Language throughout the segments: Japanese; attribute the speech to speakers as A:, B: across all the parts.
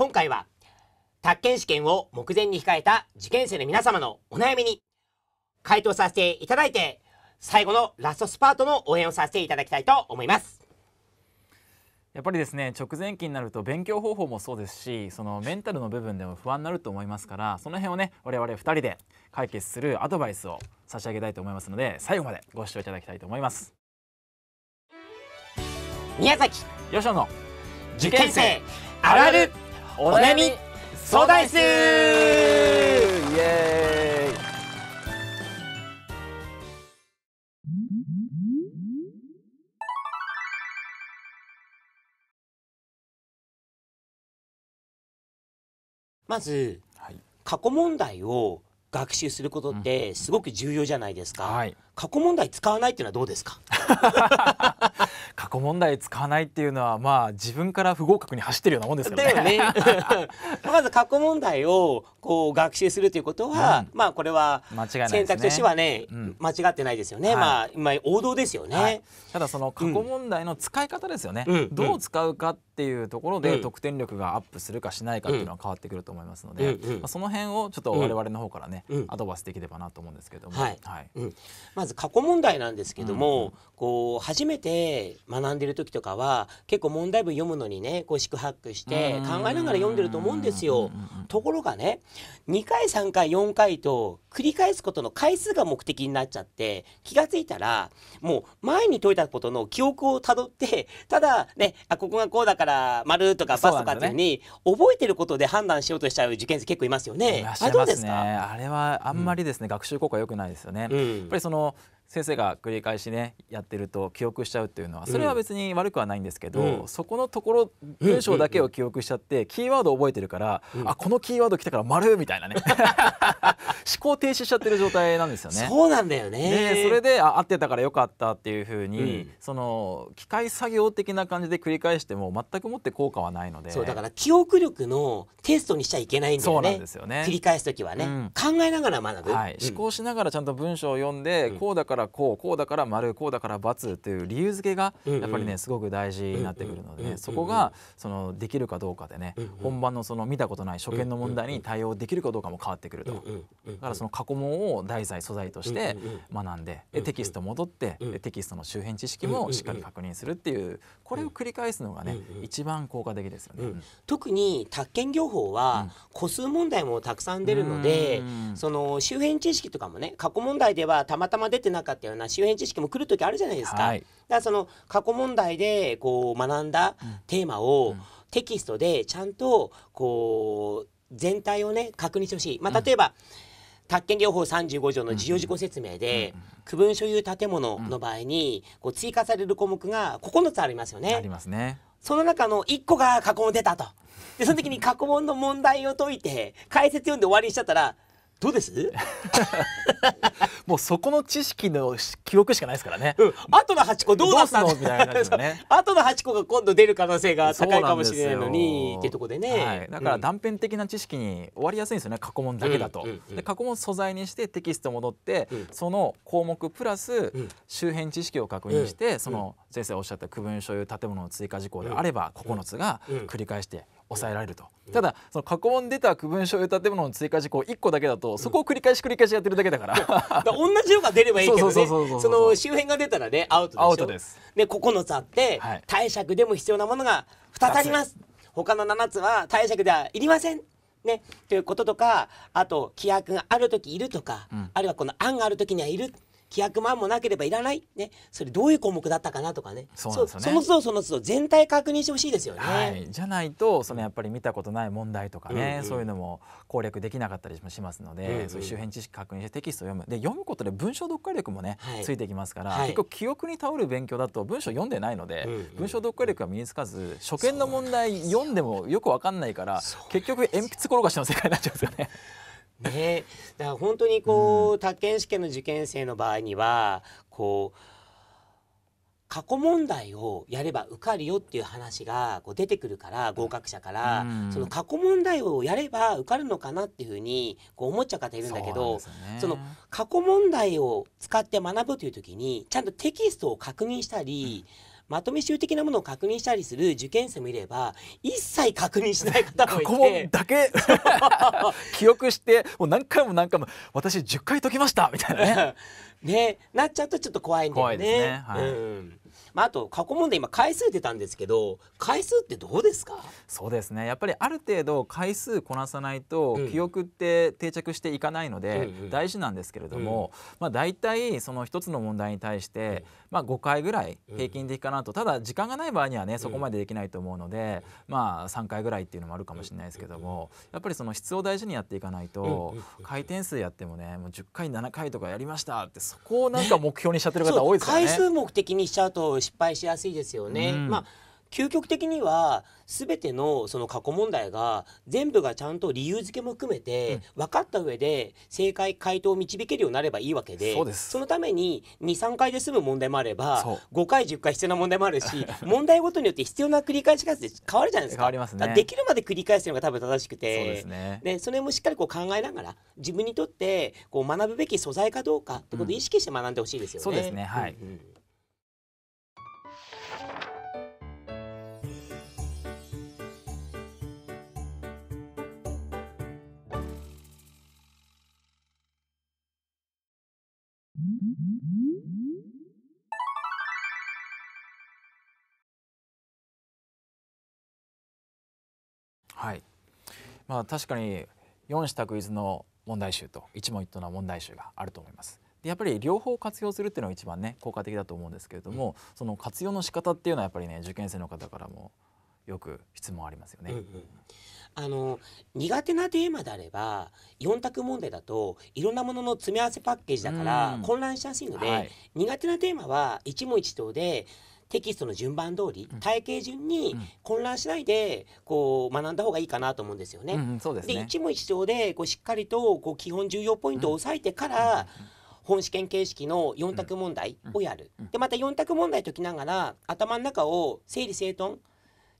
A: 今回は、宅建試験を目前に控えた受験生の皆様のお悩みに、回答させていただいて、最後のラストスパートの応援をさせていただきたいと思います。
B: やっぱりですね直前期になると勉強方法もそうですしそのメンタルの部分でも不安になると思いますからその辺をね我々二人で解決するアドバイスを差し上げたいと思いますので最後までご視聴いただきたいと思います宮崎吉野の受験生あるあるお悩み相談室イエ
C: ーイまず、はい、過去問題を学習することってすごく重要じゃないですか、うんはい、過去
A: 問
B: 題使わないっていうのはどうですか 過去問題使わないっていうのはまあ自分から不合格に走ってるようなもんですからね。ね まず過去問題を
A: こう学習するということは、うん、まあこれは選択としてはね、うん、間違ってないですよね。はい、まあ
B: 今王道ですよね、はい、ただその過去問題の使い方ですよね。どう使うかってっていうところで得点力がアップするかしないかっていうのは変わってくると思いますので、まあ、その辺をちょっと我々の方からね、アドバイスできればなと思うんですけども、はいまず過去
A: 問題なんですけども、こう初めて学んでる時とかは結構問題文読むのにねこう四苦八苦して考えながら読んでると思うんですよ。ところがね2回3回4回と繰り返すことの回数が目的になっちゃって気が付いたらもう前に解いたことの記憶をたどってただねあここがこうだからから丸とかバスとかっていうふうに覚えてることで判断しようとしちゃう受験生結構いますよね。ねあ
B: れはあんまりですね、うん、学習効果良くないですよね。やっぱりその先生が繰り返しねやってると記憶しちゃうっていうのはそれは別に悪くはないんですけど、うん、そこのところ文章だけを記憶しちゃって、キーワード覚えてるから、うん、あこのキーワード来たから丸みたいなね思考停止しちゃってる状態なんですよね。そうなんだよねでそれであ合ってたからよかったっていうふうに、ん、その機械作業的な感じで繰り返しても全くもって効果はないのでそうだから記憶力のテストにしちゃいけないんだよねそうなんですよね繰り
A: 返す時はね、うん、
B: 考えながら学ぶ、はい、思考しながらちゃんと文章を読んで、こうだからからこうこうだから丸こうだから×という理由付けがやっぱりねすごく大事になってくるのでねそこがそのできるかどうかでね本番のその見たことない初見の問題に対応できるかどうかも変わってくるとだからその過去問を題材素材として学んででテキスト戻ってテキストの周辺知識もしっかり確認するっていうこれを繰り返すのがね一番効果的ですよね。特に宅建業法は個数問題もたく
A: さん出るのでその周辺知識とかもね過去問題ではたまたま出てなかかったような周辺知識も来る時あるじゃないですか。はい、だからその過去問題でこう学んだテーマをテキストでちゃんとこう全体をね確認してほしい。まあ、例えば、うん宅建療法35条の事業事項説明で、区分所有建物の場合にこう追加される項目が9つありますよね。ありますね。その中の1個が過去問出たと。でその時に過去問の問題を解いて解説読んで終わりにしちゃったら
B: どうです もうそこの知識の記憶しかないですからね、うん、後の8個どうだったのみたいな感じね 後の8個が今度出る可能
A: 性が高いかもしれないのに
B: ってとこでね、はい、だから断片的な知識に終わりやすいんですよね過去問だけだと、うんうんうん、で過去問素材にしてテキスト戻って、うん、その項目プラス周辺知識を確認して、うん、その先生おっしゃった区分所有建物の追加事項であれば9つが繰り返して抑えられると。ただその過去問出た区分所有建物の追加事項1個だけだとそこを繰り返し繰り返しやってるだけだから,、同じのが出ればいいけどねその
A: 周辺が出たらねアウトでしょアウトですで9つあって、貸借でも必要なものが2つあります他の7つは貸借ではいりませんねということとかあと規約がある時いるとか、あるいはこの案がある時にはいる規約万もなければいらない、ね、それどういう項目だったかなとかねそう、ね、その都度その都度全体確認してほしいで
B: すよね、はい、じゃないとそのやっぱり見たことない問題とかね、うんうん、そういうのも攻略できなかったりもしますので、うんうん、そういう周辺知識確認してテキストを読むで読むことで文章読解力もね、はい、ついてきますから、はい、結構記憶に倒る勉強だと文章読んでないので、うんうん、文章読解力が身につかず初見の問題読んでもよく分かんないから結局鉛筆転がしの世界になっちゃうんですよね。
A: ねだから本当にこう、宅建試験の受験生の場合にはこう過去問題をやれば受かるよっていう話がこう出てくるから合格者から、その過去問題をやれば受かるのかなっていうふうにこう思っちゃう方いるんだけどそ,、の過去問題を使って学ぶという時にちゃんとテキストを確認したり、うんまとめ集的なものを確認したりする受験
B: 生もいれば一切確認しない方もいて過去問だけ 記憶してもう何回も何回も私10回解きましたみたいなね ねなっちゃうとちょっと怖いんだよね。怖いですね、はい、うんまあ、あと過去問題今回数出たんですけど回数ってどうですかそうですねやっぱりある程度回数こなさないと記憶って定着していかないので大事なんですけれども、まあ、大体その一つの問題に対して、まあ、5回ぐらい平均的かなとただ時間がない場合にはねそこまでできないと思うので、まあ、3回ぐらいっていうのもあるかもしれないですけどもやっぱりその質を大事にやっていかないと回転数やってもねもう10回7回とかやりましたってそこをなんか目標にしちゃってる方多いですよね。回数目的にしちゃうと失敗しやすいですよね。うん、まあ究極的に
A: は全てのその過去問題が全部がちゃんと理由付けも含めて分かった上で正解回答を導けるようになればいいわけでそのために23回で済む問題もあれば5回10回必要な問題もあるし 問題ごとによって必要な繰り返し数で変わるじゃないですか変わりますね、できるまで繰り返すのが多分正しくてそうです、ね、でそれもしっかりこう考えながら自分にとってこう学ぶべき素材かどうかってことを意識して学んでほしいですよね。うん、そうですね
B: はい、うんうんはい、まあ、確かに4子択一の問題集と一問一答の問題集があると思います。でやっぱり両方活用するっていうのが一番ね効果的だと思うんですけれども、うん、その活用の仕方っていうのはやっぱりね受験生の方からもよく質問ありますよね。うんうん
A: あの苦手なテーマであれば4択問題だといろんなものの詰め合わせパッケージだから混乱しやすいので、はい、苦手なテーマは一問一答でテキストの順番通り体系順に混乱しないでこう学んだ方がいいかなと思うんですよね。で、一問一答でこうしっかりとこう基本重要ポイントを押さえてから、本試験形式の4択問題をやる。でまた4択問題解きながら頭の中を整理整頓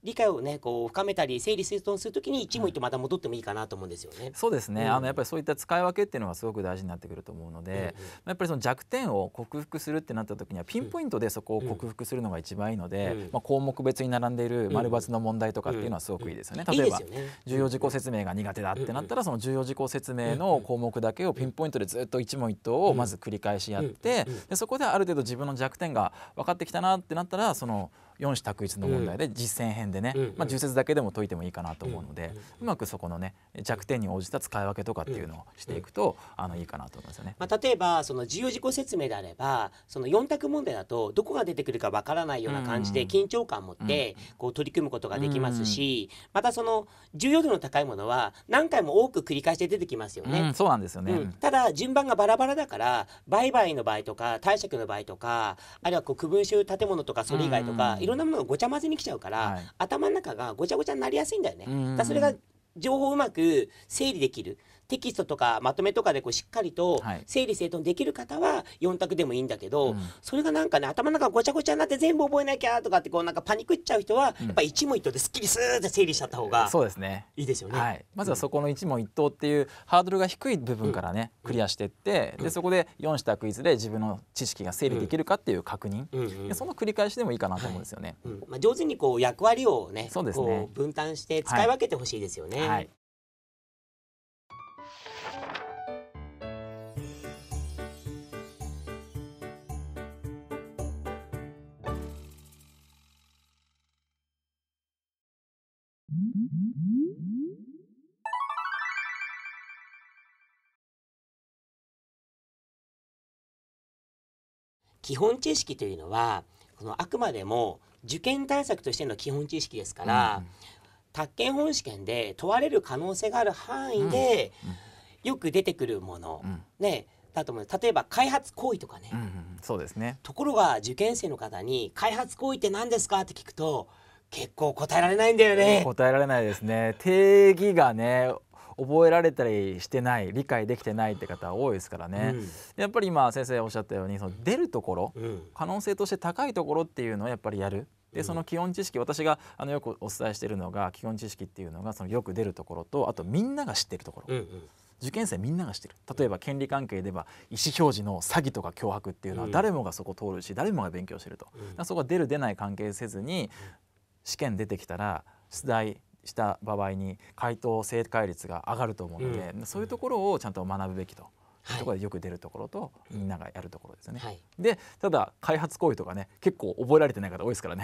A: 理解をねこう深めたり整理整頓するときに一問一答また戻ってもいいかなと思うんですよね。
B: はい、そうですね、うん、あのやっぱりそういった使い分けっていうのはすごく大事になってくると思うので、うんうん、やっぱりその弱点を克服するってなった時にはピンポイントでそこを克服するのが一番いいので、うんうん、まあ、項目別に並んでいる丸×の問題とかっていうのはすごくいいですよね。例えば、重要事項説明が苦手だってなったらその重要事項説明の項目だけをピンポイントでずっと一問一答をまず繰り返しやってでそこである程度自分の弱点が分かってきたなってなったらその四子択一の問題で実践編でね、まあ、重説だけでも解いてもいいかなと思うので、うまくそこのね弱点に応じた使い分けとかっていうのをしていくと、あのいいかなと思いますよね。
A: まあ、例えばその自由自己説明であればその4択問題だとどこが出てくるかわからないような感じで緊張感を持ってこう取り組むことができますし、またその重要度の高いものは何回も多く繰り返して出てきますよね。そうなんですよね、ただ順番がバラバラだから売買の場合とか貸借の場合とかあるいはこう区分集建物とかそれ以外とか、いろろんなものがごちゃ混ぜに来ちゃうから、はい、頭の中がごちゃごちゃになりやすいんだよね。だそれが情報をうまく整理できるテキストとかまとめとかでこうしっかりと整理整頓できる方は4択でもいいんだけど、はい、それがなんかね頭の中ごちゃごちゃになって全部覚えなきゃとかってこうなんかパニクっちゃう人は、やっぱ一問一答ですっきりスーって整理しちゃった方がそうです
B: ねいいですよね、はい、まずはそこの一問一答っていうハードルが低い部分からね、クリアしていって、でそこで4したクイズで自分の知識が整理できるかっていう確認、その繰り返しでもいいかなと思うんですよね、はいうん、まあ、上手にこう役割を
A: ねそうですね分担して使い分けてほしいですよね、はい
C: 基本知識というのはこのあくまでも受験対策としての基本知識ですか
A: ら、うん、宅建本試験で問われる可能性がある範囲で、うん、よく出てくるもの、うん、ねだと思う例えば開発行為とか
B: ね、うんうん、そうですね
A: ところが受験生の方に「開発行為って何ですか?」って聞くと「結構答
B: えられないんだよね答えられないですね定義がね覚えられたりしてない理解できてないって方多いですからね、うん、やっぱり今先生おっしゃったようにその出るところ、うん、可能性として高いところっていうのをやっぱりやるでその基本知識私があのよくお伝えしているのが基本知識っていうのがそのよく出るところとあとみんなが知ってるところ。うんうん受験生みんなが知ってる例えば権利関係では意思表示の詐欺とか脅迫っていうのは誰もがそこ通るし、誰もが勉強してると、うん、そこは出る出ない関係せずに、試験出てきたら出題した場合に回答正解率が上がると思うので、うん、そういうところをちゃんと学ぶべきと。はい、ところでよく出るところとみんながやるところですね。はい、でただ開発行為とかね結構覚えられてない方多いですからね。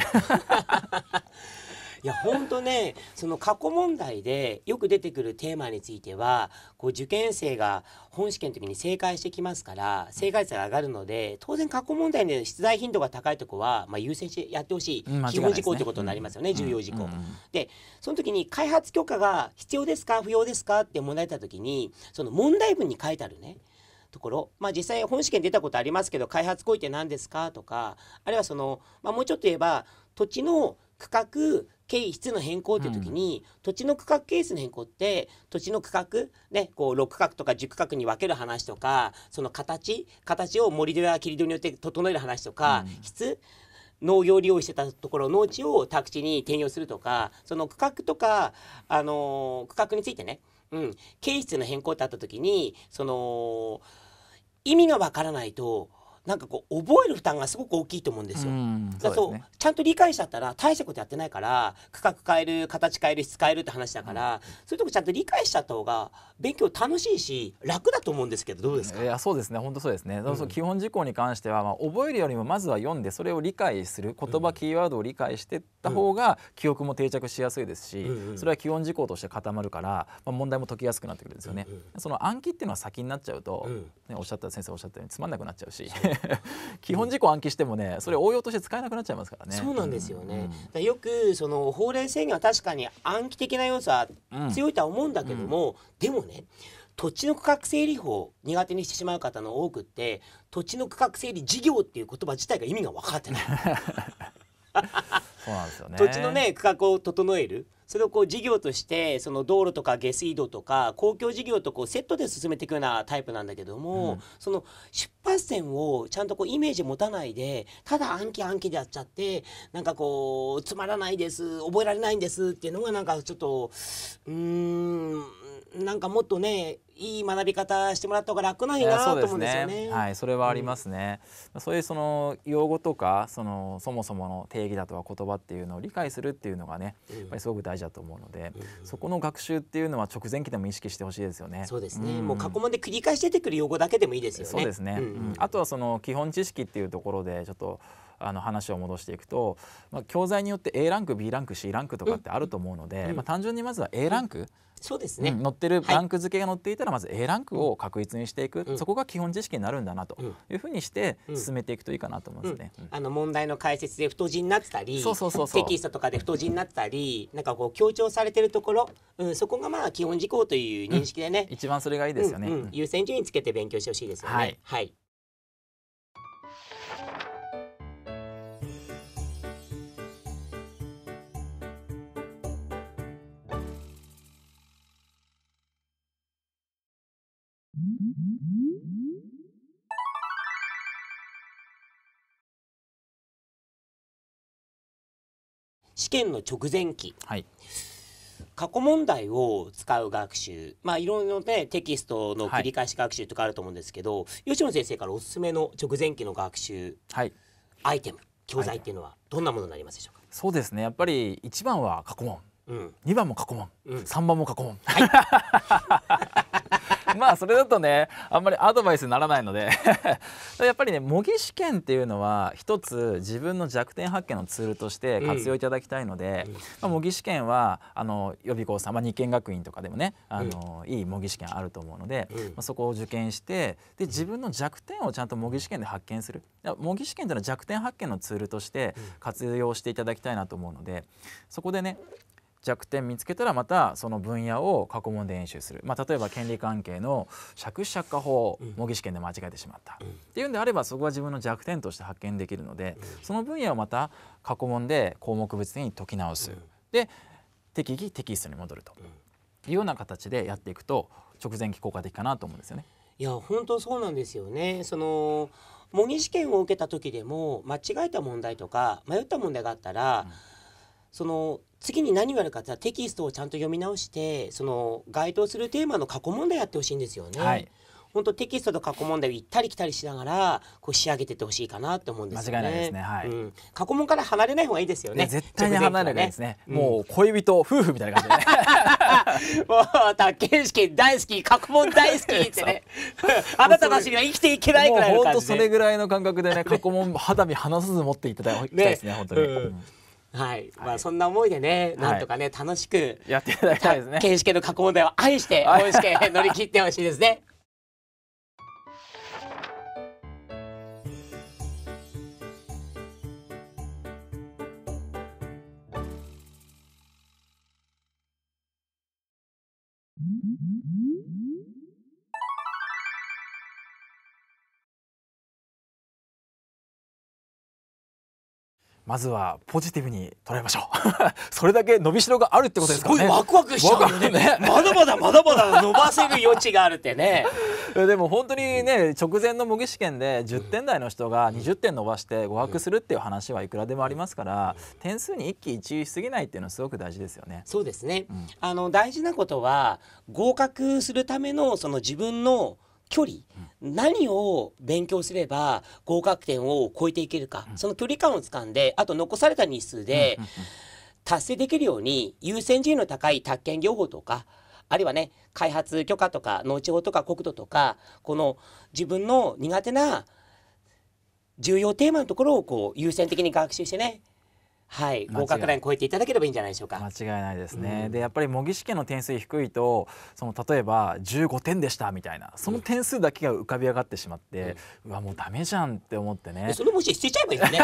B: いや
A: 本当ねその過去問題でよく出てくるテーマについてはこう受験生が本試験の時に正解してきますから正解率が上がるので当然過去問題で出題頻度が高いとこは、まあ、優先してやってほしい基本事項ということになりますよね、重要事項。うん、でその時に開発許可が必要ですか不要ですかって問題た時にその問題文に書いてあるねところ、まあ、実際本試験出たことありますけど開発行為って何ですかとかあるいはその、まあ、もうちょっと言えば土地の区画経費質の変更っていう時に、うん、土地の区画ケースの変更って土地の区画ねこう6区画とか10区画に分ける話とかその形形を盛り土や切り土によって整える話とか、うん、質農業利用してたところ農地を宅地に転用するとかその区画とか、あのー、区画についてね、うん、経費質の変更ってあった時にその意味がわからないとなんかこう覚える負担がすごく大きいと思うんですよ。だと、ちゃんと理解しちゃったら大したことやってないから区画変える形変える質変えるって話だから、うん、そういうとこちゃんと理解しちゃった方が勉強楽しい
B: し楽だと思うんですけどどうですかいやそうですね本当そうですね、うん、基本事項に関しては、まあ、覚えるよりもまずは読んでそれを理解する言葉、キーワードを理解してた方が記憶も定着しやすいですし、うんうん、それは基本事項として固まるから、まあ、問題も解きやすくなってくるんですよね。うんうん、その暗記っていうのは先になっちゃうと、ね、おっしゃった先生おっしゃったようにつまんなくなっちゃうし。基本事項暗記してもねそれ応用として使えなくなっちゃいますからねそうなんですよね、うん、よくその法令制
A: 限は確かに暗記的な要素は強いとは思うんだけども、うん、でもね土地の区画整理法苦手にしてしまう方の多くって土地の区画整理事業っていう言葉自体が意味が分かってない
C: そうなんですよね土地の
A: ね区画を整えるそれをこう事業としてその道路とか下水道とか公共事業とこうセットで進めていくようなタイプなんだけども、うん、その出発点をちゃんとこうイメージ持たないでただ暗記暗記でやっちゃってなんかこうつまらないです覚えられないんですっていうのがなんかちょっとうーんなんかもっとねいい学び方してもらった方が楽ないなと思うんですよね。ねは
B: い、それはありますね。うん、そういうその用語とかそのそもそもの定義だとは言葉っていうのを理解するっていうのがね、やっぱりすごく大事だと思うので、うん、そこの学習っていうのは直前期でも意識してほしいですよね。そうですね。もう過去
A: 問で繰り返し出てくる用語だけでもいいですよね。そうですね。
B: あとはその基本知識っていうところでちょっと。あの話を戻していくと、まあ、教材によって A ランク B ランク C ランクとかってあると思うので、まあ、単純にまずは A ランク、そうですね、うん、載ってるランク付けが載っていたらまず A ランクを確実にしていく、うん、そこが基本知識になるんだなというふうにして進めていくといいかなと思うんですね。
A: あの問題の解説で太字になってたりそうそうそうテキストとかで太字になってたりなんかこう強調されてるところ、うん、そこがまあ基本事項という認識でね、一番それがいいですよね、優先順位つけて勉強してほしいですよね。はい、はい
C: 試験の直前期、
A: はい、過去問題を使う学習まあいろいろねテキストの繰り返し学習とかあると思うんですけど、はい、吉野先生からおすすめの直前期の学習、はい、アイテム教材っていうのはどんなものになりますでしょうか
B: そうですねやっぱり1番は過去問、うん、2番も過去問、うん、3番も過去問、はい まあそれだとねあんまりアドバイスにならないので やっぱりね模擬試験っていうのは一つ自分の弱点発見のツールとして活用いただきたいので、うん、まあ、模擬試験はあの予備校さん、まあ、日研学院とかでもねあの、うん、いい模擬試験あると思うので、うん、まあ、そこを受験してで自分の弱点をちゃんと模擬試験で発見する模擬試験というのは弱点発見のツールとして活用していただきたいなと思うのでそこでね弱点見つけたらまたその分野を過去問で演習する、まあ、例えば権利関係の借子借家法を模擬試験で間違えてしまった、うん、っていうんであればそこは自分の弱点として発見できるので、うん、その分野をまた過去問で項目別に解き直す、うん、で適宜テキストに戻るというような形でやっていくと直前期効果的かなと思うんですよね。
A: いや本当そうなんですよねその模擬試験を受けた時でも間違えた問題とか迷った問題があったら、その次に何をやるかってテキストをちゃんと読み直してその該当するテーマの過去問題やってほしいんですよね。はい本当テキストと過去問題を行ったり来たりしながらこう仕上げててほしいかなと思うん
B: です、ね、間違いないですね。は
A: い、うん。過去問から離れない方がいいですよね。絶対に離れないですね。ね
B: もう恋人、うん、夫婦みたいな感
A: じで、ね。もう卓球試大好き過去問大好きってね。あなたたちには生きていけないぐらいの感じで。本当それぐ
B: らいの感覚でね過去問肌身離さず持っていただきたいですね本当に。うん
A: はい、まあそんな思いでね、なんとかね、楽しくやっていただきたいですね。検試験の過去問題を愛して、本試験乗り切ってほしいです
C: ね。Mm-hmm.
B: まずはポジティブに捉えましょう それだけ伸びしろがあるってことですかねすごいワクワクしちゃうよねね、まだまだまだまだ伸ばせる余地があるってね でも本当にね直前の模擬試験で10点台の人が20点伸ばして合格するっていう話はいくらでもありますから点数に一喜一憂しすぎないっていうのはすごく大事ですよねそうですね、うん、あの大事なことは合格するためのその自
A: 分の距離、うん、何を勉強すれば合格点を超えていけるか、うん、その距離感をつかんであと残された日数で達成できるように優先順位の高い宅建業法とかあるいはね開発許可とか農地法とか国土とかこの自分の苦手な重要テーマの
B: ところをこう優先的に学習してねはい合格ライン超えていただ
A: ければいいんじゃないでしょうか間
B: 違いないですね、うん、でやっぱり模擬試験の点数低いとその例えば15点でしたみたいなその点数だけが浮かび上がってしまって、うん、うわもうダメじゃんって思ってねそれも
A: し捨てちゃえばいいね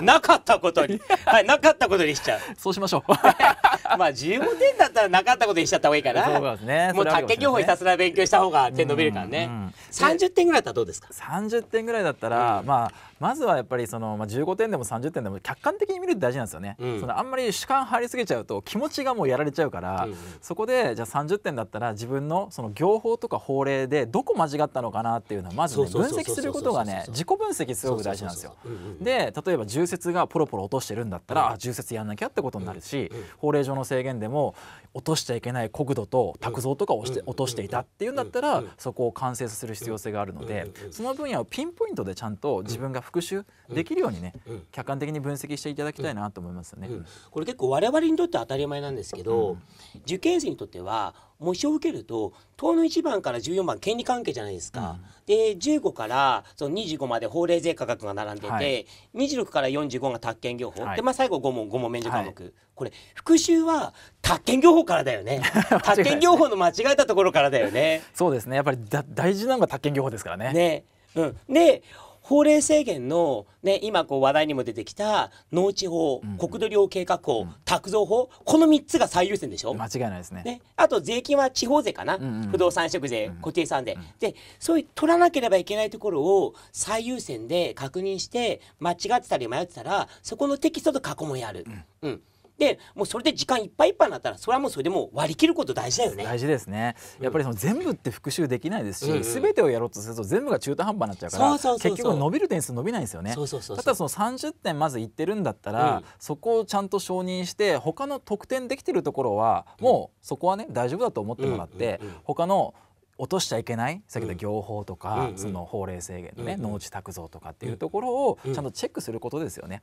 A: なかったことにはいなかったことにしちゃうそうしましょう まあ15点だったらなかったことにしちゃった方がいいかなそうですねもう宅建業法ひたすら勉強した方が
B: 点伸びるからね、うんうん、30点ぐらいだったらどうですか30点ぐらいだったら、まあまずはやっぱりその、まあ、15点でも30点でも客観的に見るって大事なんですよね、うん、そのあんまり主観入りすぎちゃうと気持ちがもうやられちゃうから、うんうん、そこでじゃあ30点だったら自分のその業法とか法令でどこ間違ったのかなっていうのはまず、ね、分析することがね自己分析すごく大事なんですよ。で例えば重説がポロポロ落としてるんだったら、うん、重説やんなきゃってことになるし、うんうん、法令上の制限でも落としちゃいけない国土と卓造とかをして、落としていたっていうんだったら、そこを完成させる必要性があるので、その分野をピンポイントでちゃんと自分が復習できるようにね、客観的に分析していただきたいなと思いますよね、うんこれ結構我々にとって当たり
A: 前なんですけど、うん、受験生にとっては模試を受けると党の1番から14番権利関係じゃないですか、で15からその25まで法令税価格が並んでて、はい、26から45が宅建業法、はい、で、まあ、最後5問5問免除科目、はい、これ復習は宅建業法からだよね 宅建業法の間違えたところからだよねそうですねやっぱりだ大事なのが宅建業法ですからね。ねうん、で法令制限の、ね、今こう話題にも出てきた農地法、うん、国土量計画法、うん、宅造法この3つが最優先でしょ間違いないですね、ね、あと税金は地方税かな、うんうん、不動産食税、固定産税、うんうん、でそういう取らなければいけないところを最優先で確認して間違ってたり迷ってたらそこのテキストと過去もやる。うんでもうそれで時間いっぱいいっぱいになったらそれはもうそれでもう割り切ること大事だよね
B: 大事ですねやっぱりその全部って復習できないですし、うん、全てをやろうとすると全部が中途半端になっちゃうから結局伸びる点数伸びないんですよねただその30点まずいってるんだったら、うん、そこをちゃんと承認して他の得点できてるところはもうそこはね大丈夫だと思ってもらって、うんうんうん、他の落としちゃいけない先ほど業法とか、その法令制限のね、農地拓造とかっていうところをちゃんとチェックすることですよね、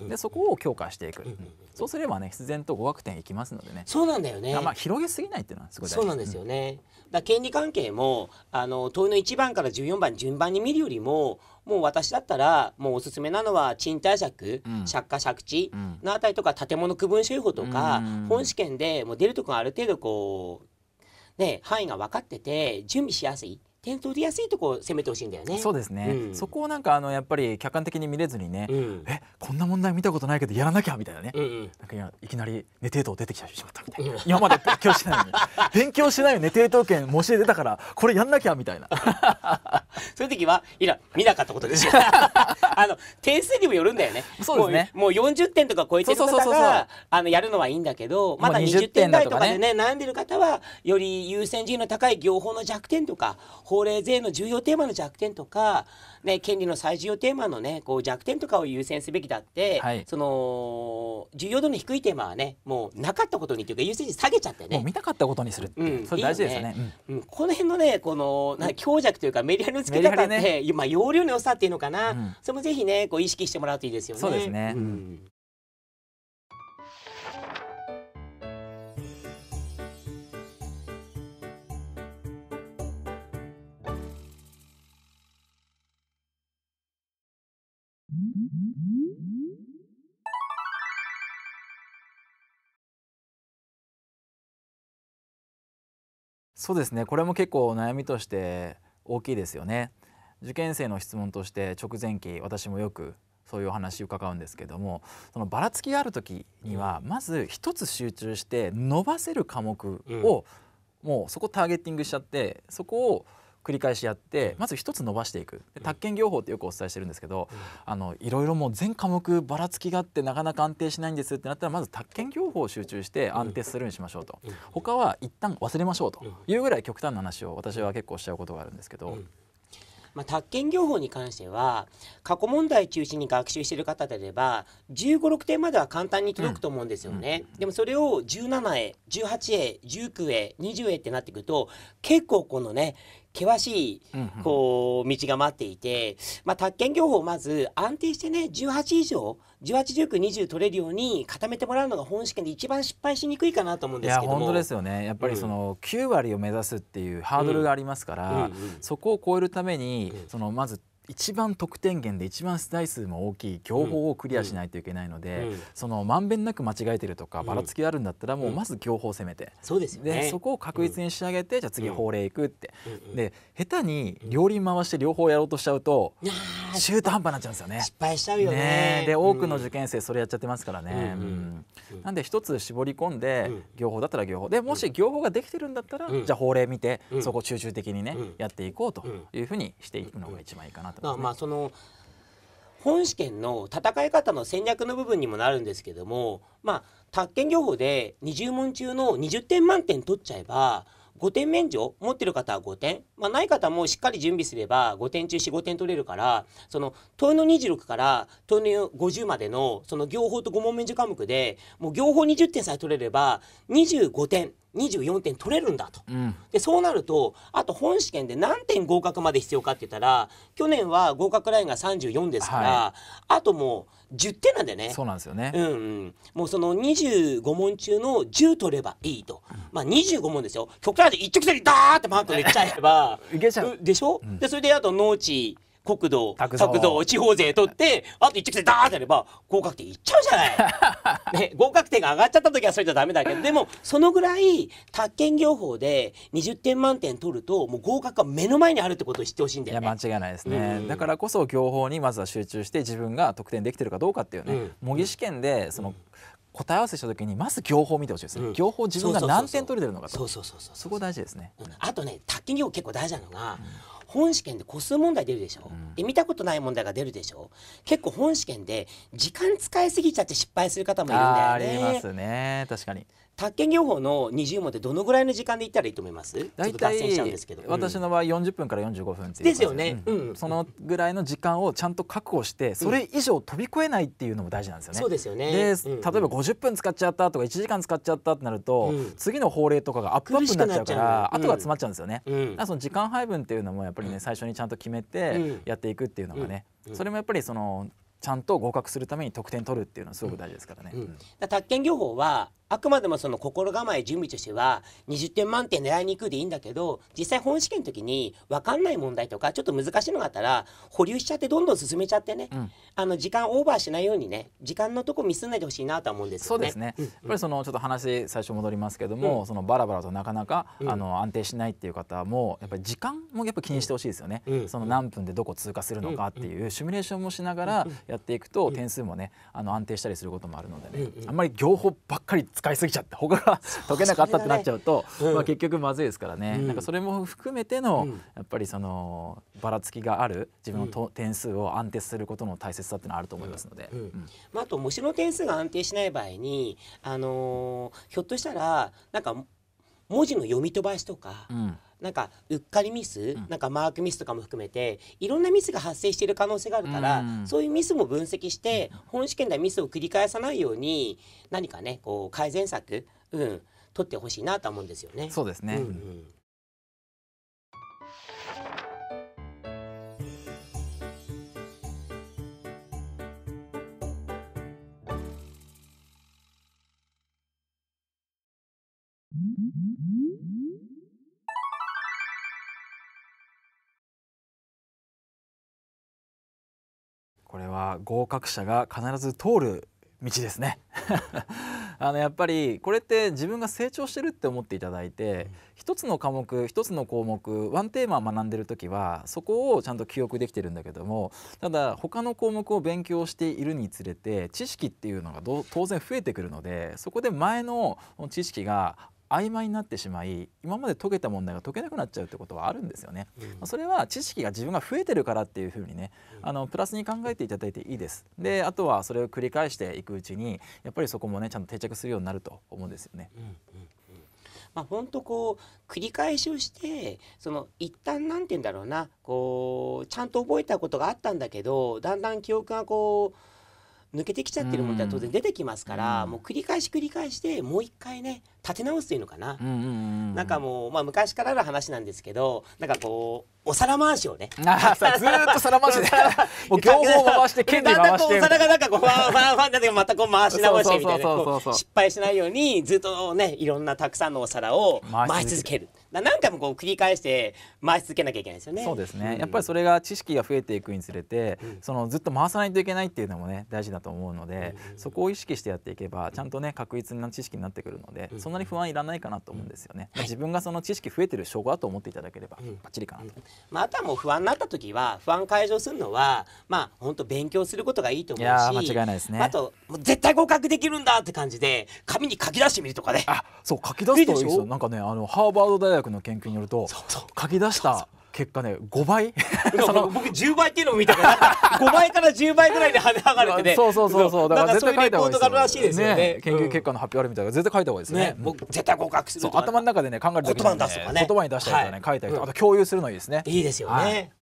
B: でそこを強化していく、そうすればね必然と語学点いきますのでねそうなんだよねまあ広げすぎないっていうのはすごいそうなんですよ
A: ね、だ権利関係もあの問いの1番から14番順番に見るよりももう私だったらもうおすすめなのは賃貸借、借家借地のあたりとか建物区分所有法とか、本試験でもう出るとこがある程度こうね、範囲が分かってて、準備しやすい。
B: 点取りやすいとこを攻めてほしいんだよね。そうですね。うん、そこをなんかあのやっぱり客観的に見れずにね、うん、えこんな問題見たことないけどやらなきゃみたいなね。うんうん、なんかいきなり寝程度出てきちてしまったみたいな。うん、今まで勉強してないのに 勉強してないよ寝定当権申し出たからこれやんなきゃみたいな。
A: そういう時はいら見なかったことでしょ。あの点数にもよるんだよね。そうですね。もう四十点とか超えてる方があのやるのはいいんだけど、まだ二十点台とかでね、ね、悩んでる方はより優先順位の高い業法の弱点とか。法令税の重要テーマの弱点とか、ね、権利の最重要テーマの、ね、こう弱点とかを優先すべきだって、はい、その重要度の低いテーマはねもうなかったことにというか優先順下げちゃって
B: ね見なかったことにするってう、ん、それ大事ですよね、ねうんうん、この辺のね
A: このな強弱というかメリハリのつけ方って、ね、今容量の良さっていうのかな、それもぜひねこう意識してもらうといいですよね。そうですね、うん
B: そうですねこれも結構悩みとして大きいですよね受験生の質問として直前期私もよくそういうお話伺うんですけどもそのばらつきがある時にはまず一つ集中して伸ばせる科目をもうそこターゲッティングしちゃってそこを繰り返しやってまず一つ伸ばしていく宅建業法ってよくお伝えしてるんですけど、あのいろいろもう全科目ばらつきがあってなかなか安定しないんですってなったらまず宅建業法を集中して安定するようにしましょうと、他は一旦忘れましょうというぐらい極端な話を私は結構しちゃうことがあるんですけど。
A: まあ、宅建業法に関しては過去問題中心に学習している方であれば1 5 6点までは簡単に届くと思うんですよね、うん、でもそれを17へ18へ19へ20へってなってくると結構このね険しいこう道が待っていて、まあ、宅建業法をまず安定してね18以上181920取れるように固めてもらうのが本試験で一番失敗しにくいかなと思うんですけど本当ですよねやっぱりその
B: 9割を目指すっていうハードルがありますから、そこを超えるために、そのまず一番得点源で一番世代数も大きい競法をクリアしないといけないので、うんうん、そのまんべんなく間違えてるとかばらつきがあるんだったらもうまず競法を攻めて、そうですね、そこを確実に仕上げて、じゃあ次法令いくって、で下手に両輪回して両方やろうとしちゃうと、中途半端になっちゃうんですよね。失敗しちゃうよねで多くの受験生それやっちゃってますからね。うんなんで一つ絞り込んで、業法だったら業法でもし業法ができてるんだったら、じゃあ法令見て、そこを集中的にね、やっていこうというふうにしていくのが一番いいかなと思いま
A: す、ね、まあ本試験の戦い方の戦略の部分にもなるんですけどもまあ宅建業法で20問中の20点満点取っちゃえば5点免除持ってる方は5点、まあ、ない方もしっかり準備すれば5点中45点取れるからその問いの26から問いの50までのその行法と5問免除科目でもう行法20点さえ取れれば25点24点取れるんだと、うん、でそうなるとあと本試験で何点合格まで必要かって言ったら去年は合格ラインが34ですから、はい、あともう10点なんだよねそうなんですよね、うん、うん、もうその25問中の10取ればいいと、うん、まあ25問ですよ極端で一直線にダーってマークでっちゃえば いけちゃうでしょ、うん、でそれであと農地国土国土地方税取ってあと一直線ダーってやれば合格点いっちゃうじゃない、ね、合格点が上がっちゃった時はそれじゃダメだけどでもそのぐらい宅建業法で20点満点取るともう合格が
B: 目の前にあるってことを知ってほしいんだよね。いや間違いないですね、だからこそ業法にまずは集中して自分が得点できてるかどうかっていうね、うん、模擬試験でその、うん答え合わせした時にまず業法を見てほしいです、うん、業法自分が何点取れてるのかそうそうそうそうそこ大事ですね、うん、あとね宅建業結構大事な
A: のが、うん本試験で個数問題出るでしょ、うん、で見たことない問題が出るでしょ結構本試験で時間使いすぎちゃって失敗する方もいるんだよね。あります
B: ね確かに。
A: 宅建業法の二十問ってどのぐらいの時間で行ったらいいと思います大体私
B: の場合四十分から四十五分っていうですよね、うん、そのぐらいの時間をちゃんと確保してそれ以上飛び越えないっていうのも大事なんですよね。そうですよねで、うんうん、例えば五十分使っちゃったとか一時間使っちゃったってなると、うん、次の法令とかがアップアップになっちゃうから後が詰まっちゃうんですよね。うん、その時間配分っていうのもやっぱりね最初にちゃんと決めてやっていくっていうのがね、それもやっぱりそのちゃんと合格するために得点取るっていうのはすごく大事ですからね。うんうん、
A: 宅建業法はあくまでもその心構え準備としては20点満点狙いに行くでいいんだけど実際本試験の時に分かんない問題とかちょっと難しいのがあったら保留しちゃってどんどん進めちゃってね、うん、あの時間オーバーしないようにね時間のとこミスんないでほしいなとは思うんです、ね、そうですね、うん、やっぱり
B: そのちょっと話最初戻りますけども、うん、そのバラバラとなかなか、あの安定しないっていう方もやっぱり時間もやっぱ気にしてほしいですよね、その何分でどこ通過するのかっていうシミュレーションもしながらやっていくと点数もねあの安定したりすることもあるのでね、あんまり業法ばっかり使いすぎちゃって他が解けなかったってなっちゃうと、ねうん、まあ、結局まずいですからね、うん、なんかそれも含めての、やっぱりそのばらつきがある自分のと、点数を安定することの大切さっていうのはあると思いますので、
A: まあ、あと模試の点数が安定しない場合に、あのー、ひょっとしたらなんか文字の読み飛ばしとか。うんなんかうっかりミス、うん、なんかマークミスとかも含めていろんなミスが発生している可能性があるから、うん、そういうミスも分析して本試験ではミスを繰り返さないように何かねこう改善策、うん、取ってほしいなと思うんですよ
B: ね。そうですね、うんうんこれは合格者が必ず通る道ですね あのやっぱりこれって自分が成長してるって思っていただいて、一つの科目一つの項目ワンテーマ学んでる時はそこをちゃんと記憶できてるんだけどもただ他の項目を勉強しているにつれて知識っていうのが当然増えてくるのでそこで前の知識が曖昧になってしまい今まで解けた問題が解けなくなっちゃうってことはあるんですよね、うん、それは知識が自分が増えてるからっていうふうにね、あのプラスに考えていただいていいですであとはそれを繰り返していくうちにやっぱりそこもねちゃんと定着するようになると思うんですよね、うんうん
A: まあ、ほんとこう繰り返しをしてその一旦なんて言うんだろうなこうちゃんと覚えたことがあったんだけどだんだん記憶がこう抜けてきちゃってるものは当然出てきますから、もう繰り返し繰り返してもう一回ね立て直すというのかな、なんかもう、まあ、昔からある話なんですけどなんかこうお皿回しをね ずっと皿回しで もう方回して剣で回してだんだんこうお皿がなんかこうファンファンファンってまたこう回し直してみたいな失敗しないようにずっとねいろんなたくさんのお皿を回し続ける何回もこう繰り返して回し続けなきゃいけないですよね。そうですね、やっぱりそ
B: れが知識が増えていくにつれて、うん、そのずっと回さないといけないっていうのもね大事だと思うので、うん、そこを意識してやっていけばちゃんとね確実な知識になってくるので、そんなに不安いらないかなと思うんですよね。まあ、自分がその知識増えてる証拠だと思っていただければバッチリかなと、
A: まあ、あとはもう不安になった時は不安解消するのはまあ本当勉強することがいいと思うし、間違いないですね。あともう絶対合格できるんだって感じで紙に書き出してみるとかね。
B: あ、そう書き出すといいですよ。なんかねあのハーバード大学学の研究によると書き出した結果ね5倍 その僕10倍っていうのを見たから5 倍から10倍ぐらいで跳ね
A: 上がれてねそうそうそうそうだから絶対書いた方がいいですよ、ね、ね、
B: 研究結果の発表あるみたいな絶対書いた方がいいですよね、ね、僕絶対合格する頭の中でね考える時に、ね、言葉に出したりとかね書いたりとかあと共有するのいいですねいいですよね、はい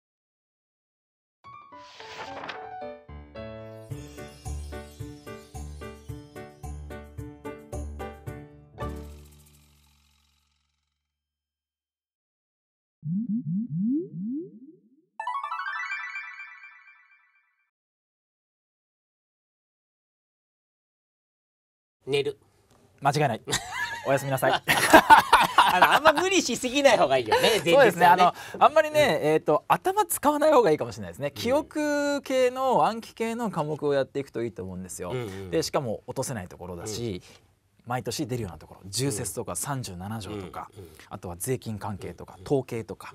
B: 寝る間違いない おやすみなさいあ
A: のあんま無理しすぎない方がいいよ
B: ね。ねそうですね。あのあんまりね、うん、えっ、ー、と頭使わない方がいいかもしれないですね。記憶系の暗記系の科目をやっていくといいと思うんですよ。うんうん、でしかも落とせないところだし、毎年出るようなところ重説とか37条とか、あとは税金関係とか統計とか、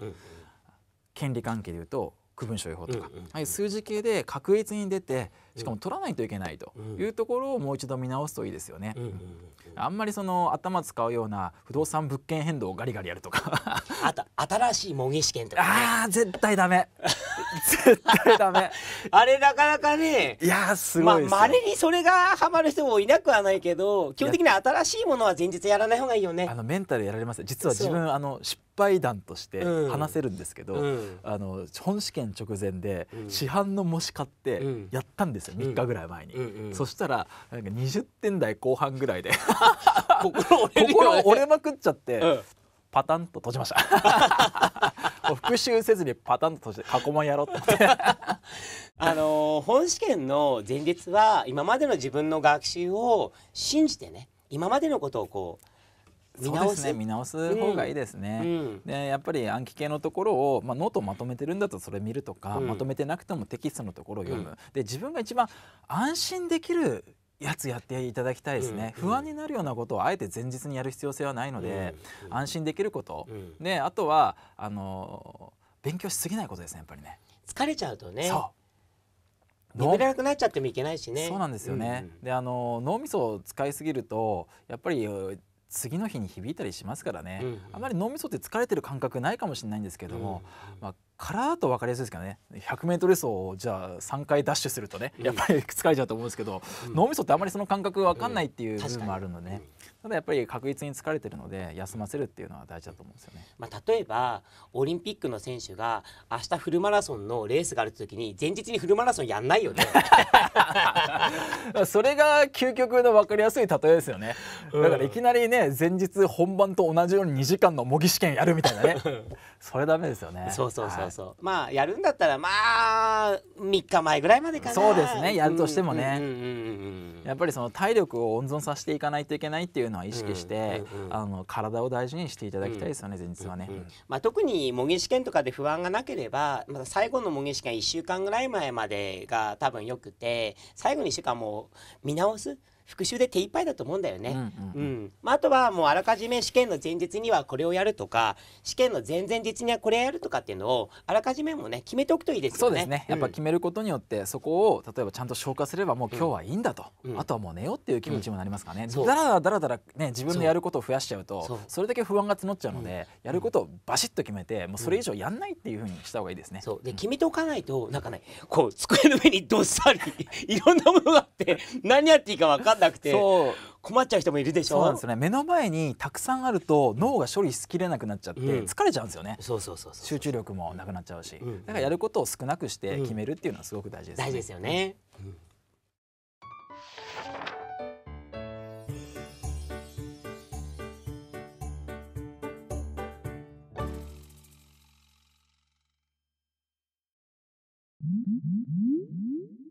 B: 権利関係でいうと区分所有法とか、ああいう数字系で確率に出てしかも取らないといけないというところをもう一度見直すといいですよね。あんまりその頭使うような不動産物件変動をガリガリやるとかあと新しい模擬試験とか、ね、ああ絶対ダメ絶対ダメ あれなかなかねいやすごいまあ、稀に
A: それがハマる人もいなくはないけど基本的に新しいものは前日やらない方がいいよ
B: ねあのメンタルやられます実は自分あの失敗談として話せるんですけど、うん、あの本試験直前で市販の模試買ってやったんですよ、うん、3日ぐらい前に、うん、そしたらなんか20点台後半ぐらいで 心折心折れまくっちゃって、パタンと閉じました 復習せずにパタンと閉じて過去問やろうって あのー、本試験の
A: 前日は今までの自分の学習を信じてね今までのことをこう見直す、ね、見直す方がいいですね、うん
B: でやっぱり暗記系のところを、まあ、ノートをまとめてるんだとそれ見るとか、うん、まとめてなくてもテキストのところを読む、で自分が一番安心できるやつやっていただきたいですね、うんうん、不安になるようなことをあえて前日にやる必要性はないので、うんうん、安心できること、うん、であとはあの勉強しすぎないことですねやっぱりね疲れちゃうとね眠れなくなっちゃってもいけないしねそうなんですよね、うんうん、であの脳みそを使いすぎるとやっぱり次の日に響いたりしますからね、うんうん、あまり脳みそって疲れてる感覚ないかもしれないんですけども、うんうん、まあ、からと分かりやすいですけどね 100m 走をじゃあ3回ダッシュするとねやっぱり疲れちゃうと思うんですけど、うん、脳みそってあまりその感覚分かんないっていう部分もあるのでね。うんただやっぱり確実に疲れてるので休ませるっていうのは大事だと思うんですよね、まあ、例えばオリンピックの選
A: 手が明日フルマラソンのレースがある時に前日にフルマラソンやんないよね
B: それが究極の分かりやすい例えですよね、だからいきなりね前日本番と同じように2時間の模擬試験やるみたいなねそれダメですよねそうそうそうそう、はい、まあやるんだったらまあ3日前ぐらいまでかなそうですねやるとしてもね、やっぱりその体力を温存させていかないといけないってっていうのは意識して、あの体を大事にしていただきたいですよね、前日はね、まあ、特に模擬試験とかで不
A: 安がなければ、ま、最後の模擬試験1週間ぐらい前までが多分よくて最後に1週間も見直す復習で手一杯だと思うんだよね。うん、うん、まあ、あとはもうあらかじめ試験の前日にはこれをやるとか試験の前々日にはこれやるとかっていうの
B: をあらかじめもね決めておくといいですよね。そうですねやっぱ決めることによってそこを例えばちゃんと消化すればもう今日はいいんだと、うん、あとはもう寝ようっていう気持ちもなりますからね、だらだらだらだらね自分のやることを増やしちゃうとそれだけ不安が募っちゃうので、やることをバシッと決めてもうそれ以上やんないっていうふうにした方がいいですね。そうで決めておかないとなんかねこう机の上にどっさり い
A: ろんなものがあって何やっていいか分かんんなくて困っちゃう人もいるでしょそうなんです
B: よね目の前にたくさんあると脳が処理しきれなくなっちゃって疲れちゃうんですよね、集中力もなくなっちゃうし、だからやることを少なくして決めるっていうのはすごく大事です、ね、大事ですよね、
C: Mm-hmm.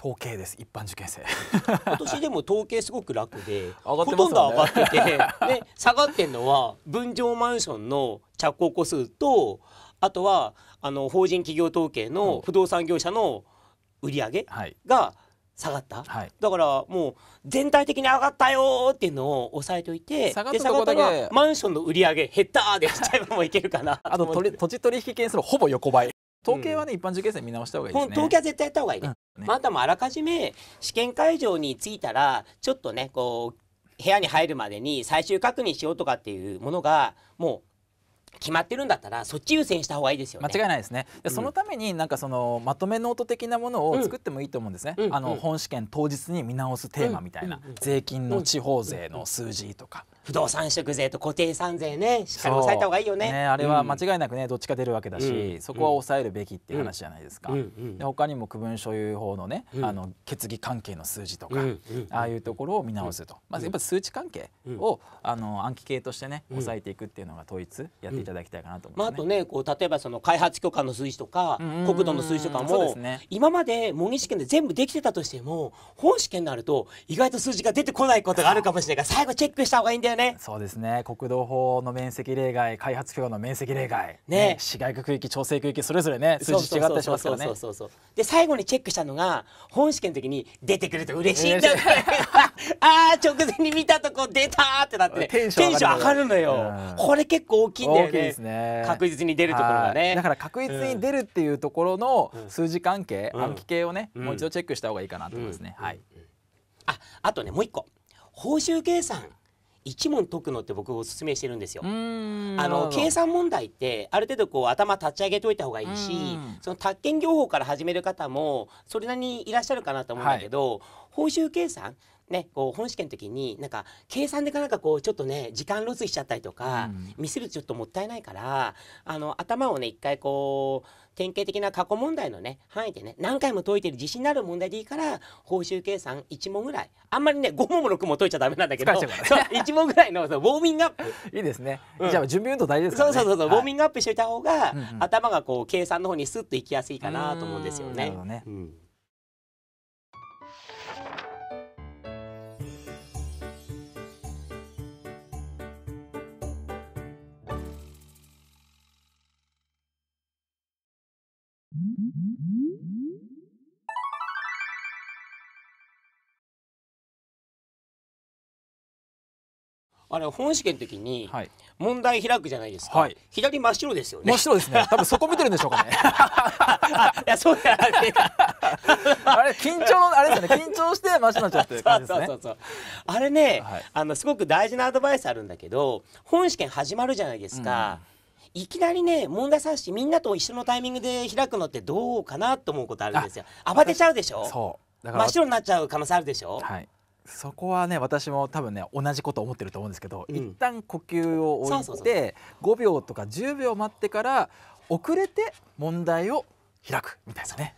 B: 統計です一般受験生
C: 今年でも統計すごく楽で、ね、
A: ほとんど上がっててで下がってるのは分譲マンションの着工個数とあとはあの法人企業統計の不動産業者の売り上げが下がった、はい、だからもう全体的に上がったよ
B: っていうのを抑えといて下がったとこマンションの売り上げ減ったでちゃえばもういけるかなあと土地取引件数のほぼ横ばい統計はね、うん、一般受験生見直した方がいいですね統計は絶対やった方がいいね
A: うん、また、あもあらかじめ試験会場に着いたらちょっとねこう部屋に入るまでに最終確認しようとかっていうものがもう決まってるん
B: だったらそっち優先した方がいいですよ、ね、間違いないですねで、うん、そのためになんかそのまとめノート的なものを作ってもいいと思うんですね、うん、あの、うん、本試験当日に見直すテーマみたいな、税金の地方税の数字とか、
A: 不動産取得税と固定産税ねしっかり抑えた方がいいよね、ね、あれは間
B: 違いなくね、うん、どっちか出るわけだし、うん、そこは抑えるべきっていう話じゃないですか、うん、で他にも区分所有法のね、あの決議関係の数字とか、ああいうところを見直すと、まずやっぱ数値関係を、あの暗記系としてね抑えていくっていうのが統一やっていただきたいかなと思います、ね、まあ、あとねこう例えばその開発許可の数字とか国土の数字とかも、うね、
A: 今まで模擬試験で全部できてたとしても本試験になると意外と数字が出てこないことがあるかもしれないから最後チェックした方がいいんだよねね
B: そうですね国道法の面積例外開発許可の面積例外、ね、ね、市街区区域調整区域それぞれね数字違ったりしますからね
A: で最後にチェックしたのが本試験の時に出てくると嬉しいんだ あー直前に見たとこ出たってなって、ね、テンション上がる
B: のよ、うん、これ結構大きいんだよねね確実に出るところがねだから確実に出るっていうところの数字関係、うん、暗記系をね、うん、もう一度チェックした方がいいかなと思いますね、はいああとねもう一個報酬
A: 計算一問解くのって僕お勧めしてるんですよ。あの計算問題ってある程度こう頭立ち上げといた方がいいしその宅建業法から始める方もそれなりにいらっしゃるかなと思うんだけど、はい、報酬計算ね、こう本試験の時になんか計算でかなんかこうちょっとね時間ロスしちゃったりとか、見せるとちょっともったいないからあの頭をね一回こう典型的な過去問題のね、範囲でね、何回も解いてる自信のある問題でいいから、報酬計算1問ぐらい。あんまりね、5問も6問解いちゃダメなんだけど、1問ぐらいのそのウォーミングアップ。いいですね。
B: じゃあ準備運動大事ですかね。そうそうそう、ウォーミン
A: グアップしておいた方が、頭がこう、計算の方にスッといきやすいかなと思うんですよね。なるほど
C: ね。うんあれ本試験の時に問題開くじゃないですか、はい、左真っ白
A: ですよね真っ
B: 白ですね 多分そこ見てるんでしょうかねいやそうやゃな あれ緊張あれですね緊張して真っ白になっちゃって、ね、そうそうそうそうあれね、はい、
A: あのすごく大事なアドバイスあるんだけど本試験始まるじゃないですか、うんいきなりね問題算子みんなと一緒のタイミングで開くのってどうかなと思うことあるんですよ慌て
B: ちゃうでしょそうだから真っ白になっちゃう可能性あるでしょはいそこはね私も多分ね同じこと思ってると思うんですけど、うん、一旦呼吸を置いて5秒とか10秒待ってから遅れて問題を開くみたいなね。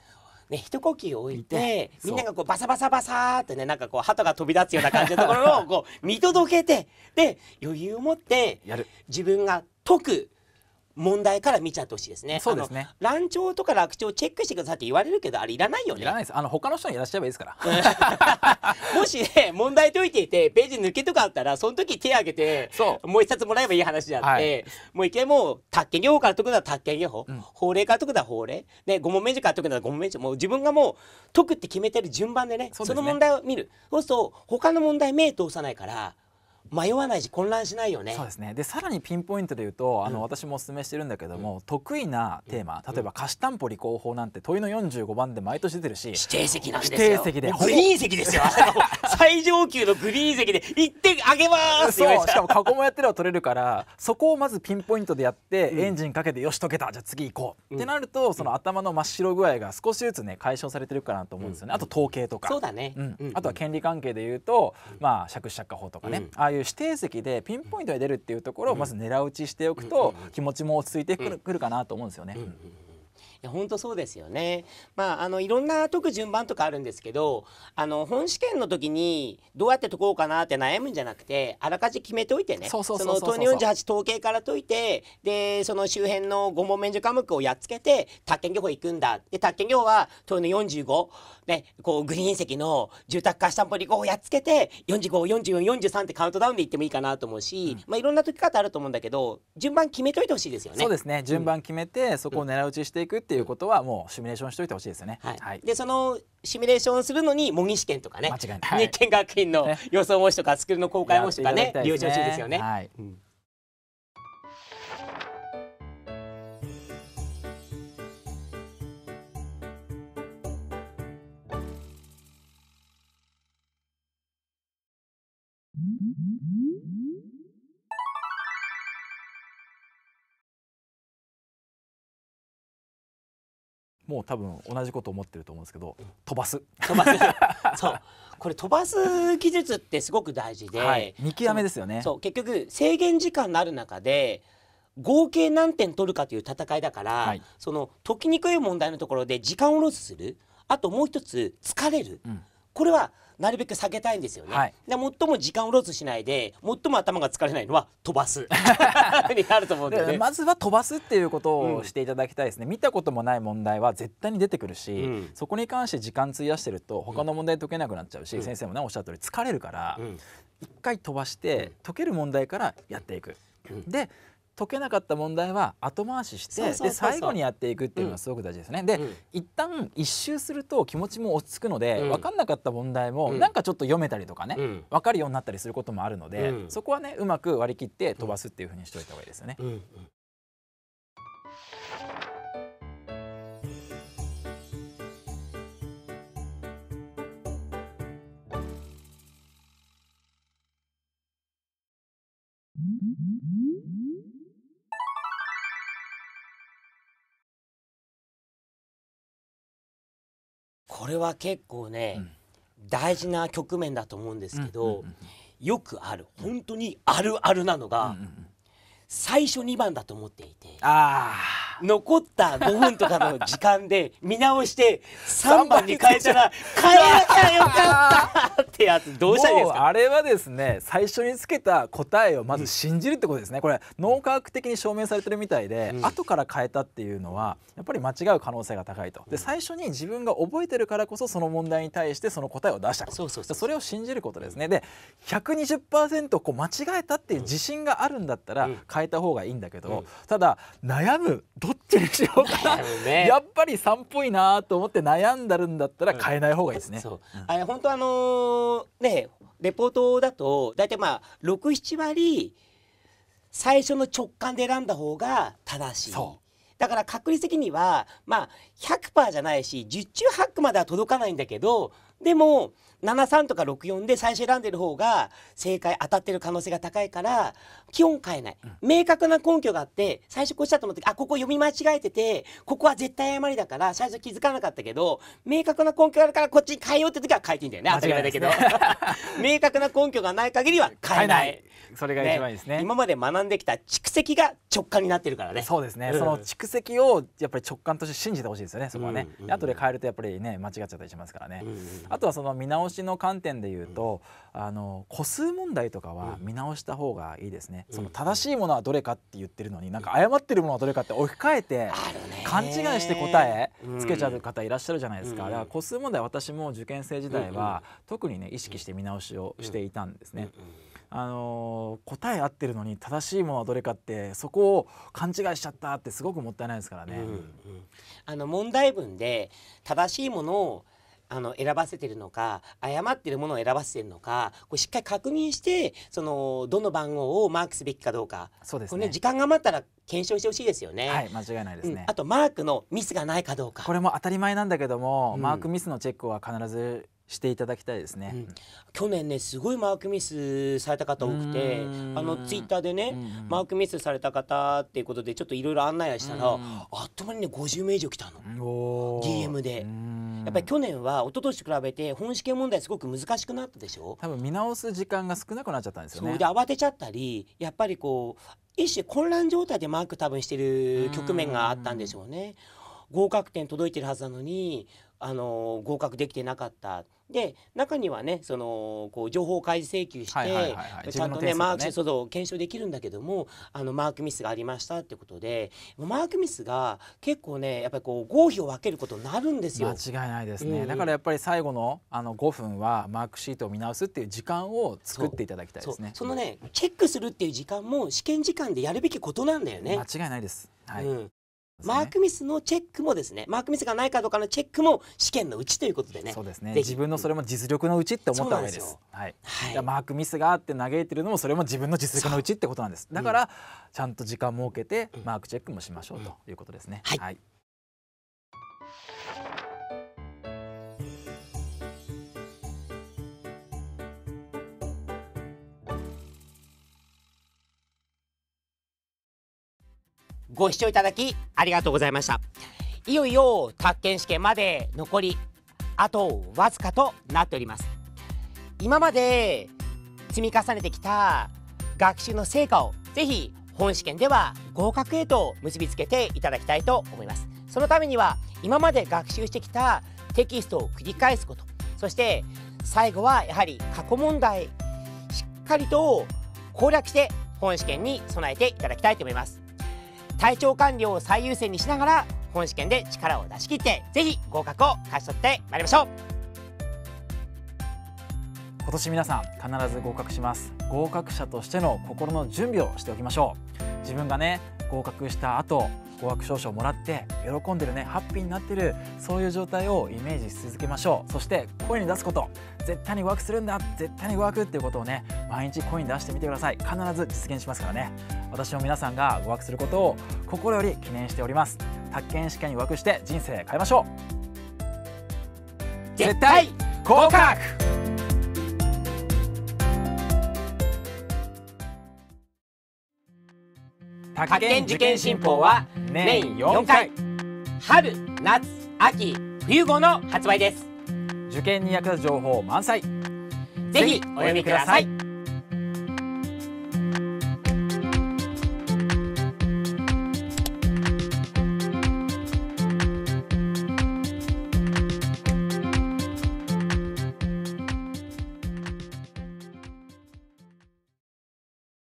B: ね、一呼吸置いてみんなが
A: こうバサバサバサってねなんかこう鳩が飛び立つような感じのところをこう見届けてで余裕を持って自分が解く問題から見ちゃってほしいですね。そうですね。乱調とか楽調チェックしてくださいって言われるけどあれいらないよね。いらないです。あの他の人にやらしゃればいいですから。もし、ね、問題解いていてページ抜けとかあったらその時手挙げてもう一冊もらえばいい話であって、はい、もう一回もう宅建業法から解くなら宅建業法、うん、法令から解くのは法令で五問免除から解くのは五問免除もう自分がもう解くって決めてる順番でね、ね、その問題を見る。そうすると他の問題目通さないから。
B: 迷わないし混乱しないよね。そうですねでさらにピンポイントで言うとあの、うん、私もお勧めしてるんだけども、うん、得意なテーマ例えば貸し担保履行法なんて問いの45番で毎年出てるし指定席なんですよ指定席でグリーン席ですよ最上級のグリーン席で行って
A: あげますそうしかも
B: 過去もやってれば取れるからそこをまずピンポイントでやって、うん、エンジンかけてよし解けたじゃあ次行こう、ってなるとその頭の真っ白具合が少しずつね解消されてるかなと思うんですよね、あと統計とかそうだね、うん。あとは権利関係で言うと、まあ借子借家法とかね、ああいうう指定席でピンポイントで出るっていうところをまず狙う撃ちしておくと気持ちも落ち着いてくるかなと思うんですよね。
A: いや本当そうですよね。まああのいろんな解く順番とかあるんですけど、あの本試験の時にどうやって解こうかなって悩むんじゃなくて、あらかじめ決めておいてね。その東二四十八統計から解いて、でその周辺の五問免除科目をやっつけて、宅建業法行くんだ。で宅建業は東二四十五ね、こう、グリーン席の住宅貸しん保にこうやっつけて、45、44、43ってカウントダウンでいってもいいかなと思うし、うん、まあ、いろんな解き方あると思うんだけど、順番決めといてほしいですよね。そうですね。順
B: 番決めて、そこを狙い撃ちしていくっていうことは、もうシミュレーションしといてほしいですよね。はい。はい、で、その、シミュレーション
A: するのに模擬試験
B: とかね、はい、日研学院の予想模試とかスクールの公
A: 開模試とかね、ね利用してほしいですよね。はい、うん
B: もう多分同じこと思ってると思うんですけど飛ばす飛ばす そうこれ飛ばす
A: 技術ってすごく大事で、はい、見極めですよねそう結局制限時間のある中で合計何点取るかという戦いだから、はい、その解きにくい問題のところで時間をロスするあともう一つ疲れる、うん、これはなるべく避けたいんですよね、はい、で最も時間をロスしないで最も頭が疲れないのは飛ばす になると思うんで、ね、まず
B: は飛ばすっていうことをしていただきたいですね、うん、見たこともない問題は絶対に出てくるし、うん、そこに関して時間費やしてると他の問題解けなくなっちゃうし、うん、先生もねおっしゃる通り疲れるから、一回飛ばして解ける問題からやっていく。で解けなかった問題は後回ししてで最後にやっていくっていうのがすごく大事ですね。うん、で、うん、一旦一周すると気持ちも落ち着くので、うん、分かんなかった問題もなんかちょっと読めたりとかね、うん、分かるようになったりすることもあるので、そこはねうまく割り切って飛ばすっていうふうにしておいた方がいいですよね。
A: これは結構ね、大事な局面だと思うんですけど、よくある本当にあるあるなのが、最初2番だと思っていて。あ残った5分とかの時間で見直して3番に変えたら変えなきゃよかったって
B: やつどうしたらいいですかあれはですね最初につけた答えをまず信じるってことですね、これ脳科学的に証明されてるみたいで、うん、後から変えたっていうのはやっぱり間違う可能性が高いとで最初に自分が覚えてるからこそその問題に対してその答えを出したそうそうそうそれを信じることですねで120%こう間違えたっていう自信があるんだったら変えた方がいいんだけど、うん、ただ悩むどどっちに
C: しようかな、
B: ね、やっぱり3っぽいなと思って悩んだるんだったら変えない方がいいですね。うん、あれ本当あのー、ねレポートだと大体
A: まあ67割最初の直感で選んだ方が正しい。だから確率的にはまあ100%じゃないし10中8までは届かないんだけどでも73とか64で最初選んでる方が正解当たってる可能性が高いから基本変えない、うん、明確な根拠があって最初こうしたと思ってあここ読み間違えててここは絶対誤りだから最初気づかなかったけど明確な根拠があるからこっちに変えようって時は変えていいんだよね当たり前だけど、ね、明確な根拠がない限りは変えないそれが一番いいですね、ね、今まで学んできた蓄積が直感になってるからねそうですね、うん、その
B: 蓄積をやっぱり直感として信じてほしいですよねそこはね、うんうん、後で変えるとやっぱりね間違っちゃったりしますからね、うんうん、あとはその見直しの観点で言うと、あの個数問題とかは見直した方がいいですね、その正しいものはどれかって言ってるのになんか誤ってるものはどれかって置き換えて勘違いして答えつけちゃう方いらっしゃるじゃないですか、だから個数問題私も受験生時代は特にね意識して見直しをしていたんですね。あのー、答え合ってるのに正しいものはどれかってそこを勘違いしちゃったってすごくもったいないですからね。うんうん、あの問題文で
A: 正しいものをあの選ばせてるのか誤ってるものを選ばせてるのかこれしっかり確認してそのどの番号をマークすべきかどうかそうですね、ね、時間が余ったら検証してほしいですよね。はい、間
B: 違いないですね、うん、あとマークのミスがないかどうか。これも当たり前なんだけども、うん、マークミスのチェックは必ずしていただきたいですね、うん、去年ねすごいマークミスされた
A: 方多くてあのツイッターでねマークミスされた方っていうことでちょっといろいろ案内したらあっという間にね50名以上来たの DM で。やっぱり去年は一昨年と比べて本試験問題すごく難しくなったでしょ多分見直す時間が少なくなっちゃったんですよね。で慌てちゃったりやっぱりこう一種混乱状態でマーク多分してる局面があったんでしょうね。合格点届いてるはずなのにあの合格できてなかった。で中にはねそのこう情報開示請求して、はいはいはいはい、ちゃんとね、ね、マークしてそう検証できるんだけどもあのマークミスがありましたってことでマ
B: ークミスが結構ねやっぱりこう合否を分けることになるんですよ。間違いないですね、うんだからやっぱり最後のあの5分はマークシートを見直すっていう時間を作っていただきたいですね。そのねチェックするっていう時間も試験時間でやるべきことなんだよね。間違いないです。はい、う
A: んマークミスのチェックもですねマークミスがないかどうかのチェックも試験のうちということでねそうですね自分
B: のそれも実力のうちって思ったわけですはい、はい、マークミスがあって嘆いてるのもそれも自分の実力のうちってことなんですだから、うん、ちゃんと時間設けてマークチェックもしましょうということですね、はい、はい
A: ご視聴いただきありがとうございましたいよいよ宅建試験まで残りあとわずかとなっております今まで積み重ねてきた学習の成果をぜひ本試験では合格へと結びつけていただきたいと思いますそのためには今まで学習してきたテキストを繰り返すことそして最後はやはり過去問題しっかりと攻略して本試験に備えていただきたいと思います体調管理を最優先にしながら本試験で力を出し切ってぜひ合格を勝ち取ってまいりましょう
B: 今年皆さん必ず合格します合格者としての心の準備をしておきましょう自分がね合格した後合格証書をもらって喜んでるねハッピーになってるそういう状態をイメージし続けましょうそして声に出すこと絶対に合格するんだ絶対に合格っていうことをね毎日声に出してみてください必ず実現しますからね私も皆さんが合格することを心より記念しております宅建試験に合格して人生変えましょう絶対合格
A: 宅建受験新報は年4回春夏秋冬号の発売です
B: 受験に役立つ情報満載ぜひお読みください